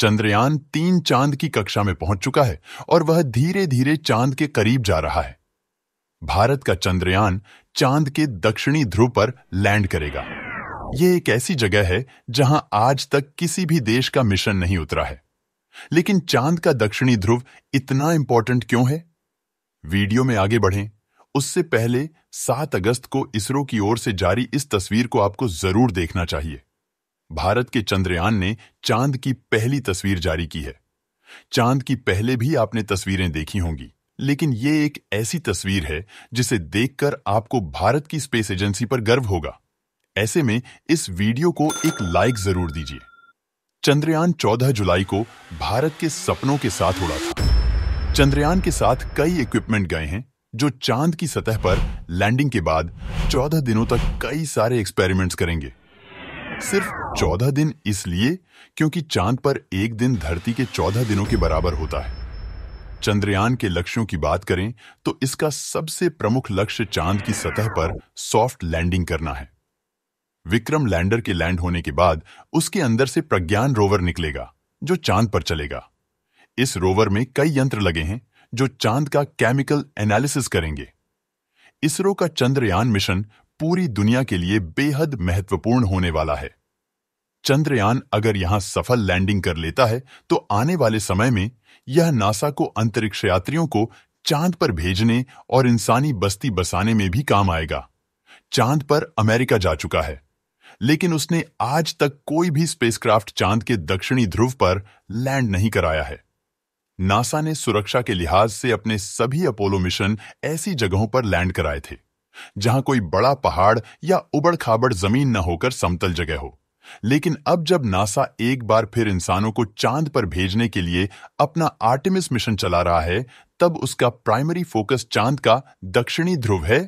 चंद्रयान तीन चांद की कक्षा में पहुंच चुका है और वह धीरे धीरे चांद के करीब जा रहा है भारत का चंद्रयान चांद के दक्षिणी ध्रुव पर लैंड करेगा यह एक ऐसी जगह है जहां आज तक किसी भी देश का मिशन नहीं उतरा है लेकिन चांद का दक्षिणी ध्रुव इतना इंपॉर्टेंट क्यों है वीडियो में आगे बढ़ें उससे पहले 7 अगस्त को इसरो की ओर से जारी इस तस्वीर को आपको जरूर देखना चाहिए भारत के चंद्रयान ने चांद की पहली तस्वीर जारी की है चांद की पहले भी आपने तस्वीरें देखी होंगी लेकिन ये एक ऐसी तस्वीर है जिसे देखकर आपको भारत की स्पेस एजेंसी पर गर्व होगा ऐसे में इस वीडियो को एक लाइक जरूर दीजिए चंद्रयान 14 जुलाई को भारत के सपनों के साथ उड़ा था चंद्रयान के साथ कई इक्विपमेंट गए हैं जो चांद की सतह पर लैंडिंग के बाद 14 दिनों तक कई सारे एक्सपेरिमेंट्स करेंगे सिर्फ चौदह दिन इसलिए क्योंकि चांद पर एक दिन धरती के चौदह दिनों के बराबर होता है चंद्रयान के लक्ष्यों की बात करें तो इसका सबसे प्रमुख लक्ष्य चांद की सतह पर सॉफ्ट लैंडिंग करना है विक्रम लैंडर के लैंड होने के बाद उसके अंदर से प्रज्ञान रोवर निकलेगा जो चांद पर चलेगा इस रोवर में कई यंत्र लगे हैं जो चांद का केमिकल एनालिसिस करेंगे इसरो का चंद्रयान मिशन पूरी दुनिया के लिए बेहद महत्वपूर्ण होने वाला है चंद्रयान अगर यहां सफल लैंडिंग कर लेता है तो आने वाले समय में यह नासा को अंतरिक्ष यात्रियों को चांद पर भेजने और इंसानी बस्ती बसाने में भी काम आएगा चांद पर अमेरिका जा चुका है लेकिन उसने आज तक कोई भी स्पेसक्राफ्ट चांद के दक्षिणी ध्रुव पर लैंड नहीं कराया है नासा ने सुरक्षा के लिहाज से अपने सभी अपोलो मिशन ऐसी जगहों पर लैंड कराए थे जहां कोई बड़ा पहाड़ या उबड़ खाबड़ जमीन न होकर समतल जगह हो लेकिन अब जब नासा एक बार फिर इंसानों को चांद पर भेजने के लिए अपना आर्टिमिस मिशन चला रहा है तब उसका प्राइमरी फोकस चांद का दक्षिणी ध्रुव है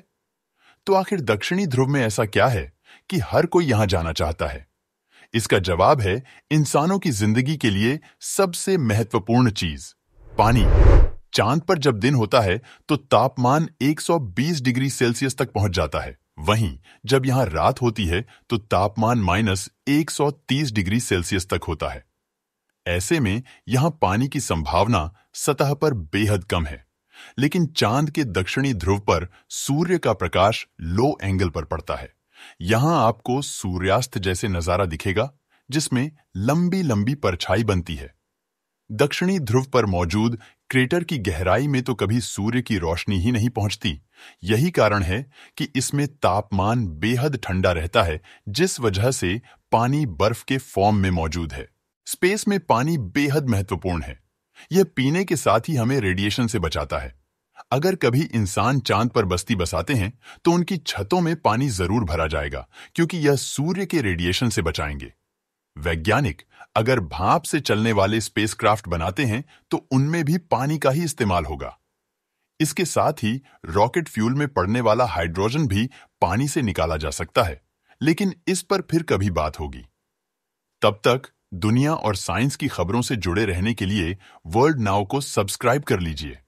तो आखिर दक्षिणी ध्रुव में ऐसा क्या है कि हर कोई यहां जाना चाहता है इसका जवाब है इंसानों की जिंदगी के लिए सबसे महत्वपूर्ण चीज पानी चांद पर जब दिन होता है तो तापमान 120 डिग्री सेल्सियस तक पहुंच जाता है वहीं जब यहां रात होती है तो तापमान माइनस 130 डिग्री सेल्सियस तक होता है ऐसे में यहां पानी की संभावना सतह पर बेहद कम है लेकिन चांद के दक्षिणी ध्रुव पर सूर्य का प्रकाश लो एंगल पर पड़ता है यहां आपको सूर्यास्त जैसे नजारा दिखेगा जिसमें लंबी लंबी परछाई बनती है दक्षिणी ध्रुव पर मौजूद क्रेटर की गहराई में तो कभी सूर्य की रोशनी ही नहीं पहुंचती यही कारण है कि इसमें तापमान बेहद ठंडा रहता है जिस वजह से पानी बर्फ के फॉर्म में मौजूद है स्पेस में पानी बेहद महत्वपूर्ण है यह पीने के साथ ही हमें रेडिएशन से बचाता है अगर कभी इंसान चांद पर बस्ती बसाते हैं तो उनकी छतों में पानी जरूर भरा जाएगा क्योंकि यह सूर्य के रेडिएशन से बचाएंगे वैज्ञानिक अगर भाप से चलने वाले स्पेसक्राफ्ट बनाते हैं तो उनमें भी पानी का ही इस्तेमाल होगा इसके साथ ही रॉकेट फ्यूल में पड़ने वाला हाइड्रोजन भी पानी से निकाला जा सकता है लेकिन इस पर फिर कभी बात होगी तब तक दुनिया और साइंस की खबरों से जुड़े रहने के लिए वर्ल्ड नाउ को सब्सक्राइब कर लीजिए